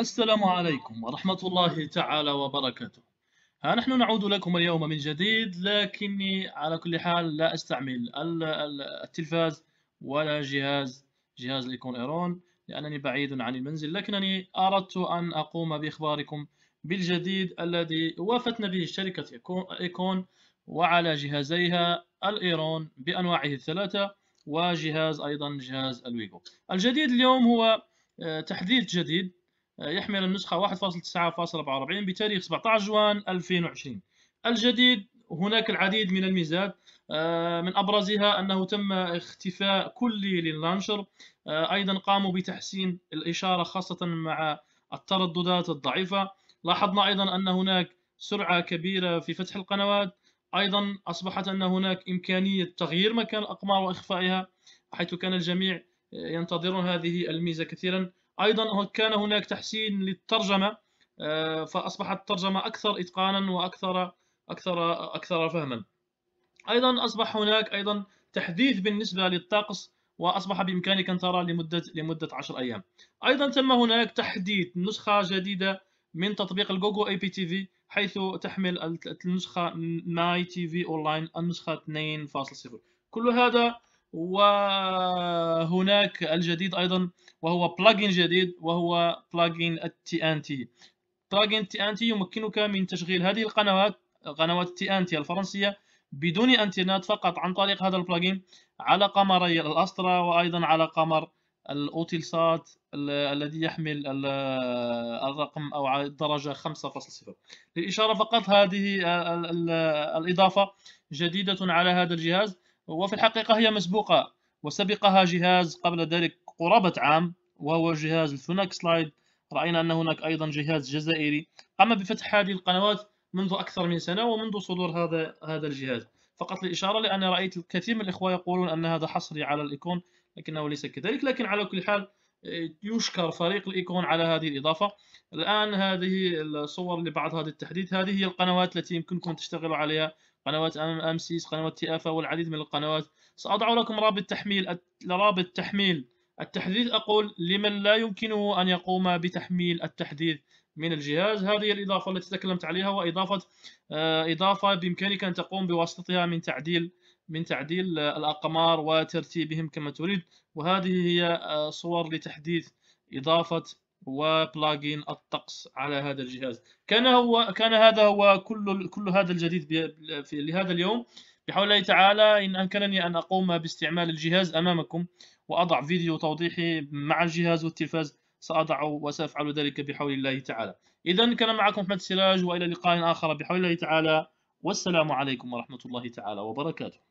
السلام عليكم ورحمة الله تعالى وبركاته ها نحن نعود لكم اليوم من جديد لكني على كل حال لا أستعمل التلفاز ولا جهاز جهاز الإيكون إيرون لأنني بعيد عن المنزل لكنني أردت أن أقوم بإخباركم بالجديد الذي وافتنا به شركة إيكون وعلى جهازيها الإيرون بأنواعه الثلاثة وجهاز أيضا جهاز الويجو الجديد اليوم هو آه، تحديث جديد يحمل النسخة 1.9.44 بتاريخ 17 جوان 2020 الجديد هناك العديد من الميزات آه، من ابرزها انه تم اختفاء كلي لللانشر آه، ايضا قاموا بتحسين الاشاره خاصه مع الترددات الضعيفه لاحظنا ايضا ان هناك سرعه كبيره في فتح القنوات ايضا اصبحت ان هناك امكانيه تغيير مكان الاقمار واخفائها حيث كان الجميع ينتظرون هذه الميزه كثيرا أيضا كان هناك تحسين للترجمة آه، فأصبحت الترجمة أكثر إتقانا وأكثر أكثر أكثر فهما أيضا أصبح هناك أيضا تحديث بالنسبة للطقس وأصبح بإمكانك أن ترى لمدة لمدة 10 أيام أيضا تم هناك تحديث نسخة جديدة من تطبيق الجوجو اي بي تي في حيث تحمل النسخة ماي تي في اونلاين النسخة 2.0 كل هذا وهناك الجديد ايضا وهو بلجن جديد وهو بلجن التي ان تي بلجن تي ان تي يمكنك من تشغيل هذه القنوات قنوات تي ان تي الفرنسيه بدون انترنت فقط عن طريق هذا البلجين على قمري الاسترا وايضا على قمر الاوتيلسات الذي يحمل الرقم او الدرجه 5.0 للاشاره فقط هذه الاضافه جديده على هذا الجهاز وفي الحقيقة هي مسبوقة وسبقها جهاز قبل ذلك قرابة عام وهو جهاز الفوناك سلايد رأينا أن هناك أيضا جهاز جزائري قام بفتح هذه القنوات منذ أكثر من سنة ومنذ صدور هذا هذا الجهاز فقط لإشارة لأن رأيت الكثير من الإخوة يقولون أن هذا حصري على الإيكون لكنه ليس كذلك لكن على كل حال يشكر فريق الإيكون على هذه الإضافة الآن هذه الصور لبعض هذا التحديث هذه هي القنوات التي يمكنكم تشتغلوا عليها قنوات أمسيس قنوات تي اف والعديد من القنوات سأضع لكم رابط تحميل رابط تحميل التحديث أقول لمن لا يمكنه أن يقوم بتحميل التحديث من الجهاز هذه الإضافة التي تكلمت عليها وإضافة آه، إضافة بإمكانك أن تقوم بواسطتها من تعديل من تعديل آه، الأقمار وترتيبهم كما تريد وهذه هي آه، صور لتحديث إضافة وبلاجين الطقس على هذا الجهاز كان هو كان هذا هو كل كل هذا الجديد لهذا اليوم بحول الله تعالى إن أمكنني أن أقوم باستعمال الجهاز أمامكم وأضع فيديو توضيحي مع الجهاز والتلفاز سأضع وسأفعل ذلك بحول الله تعالى إذا كان معكم أحمد سراج وإلى لقاء آخر بحول الله تعالى والسلام عليكم ورحمة الله تعالى وبركاته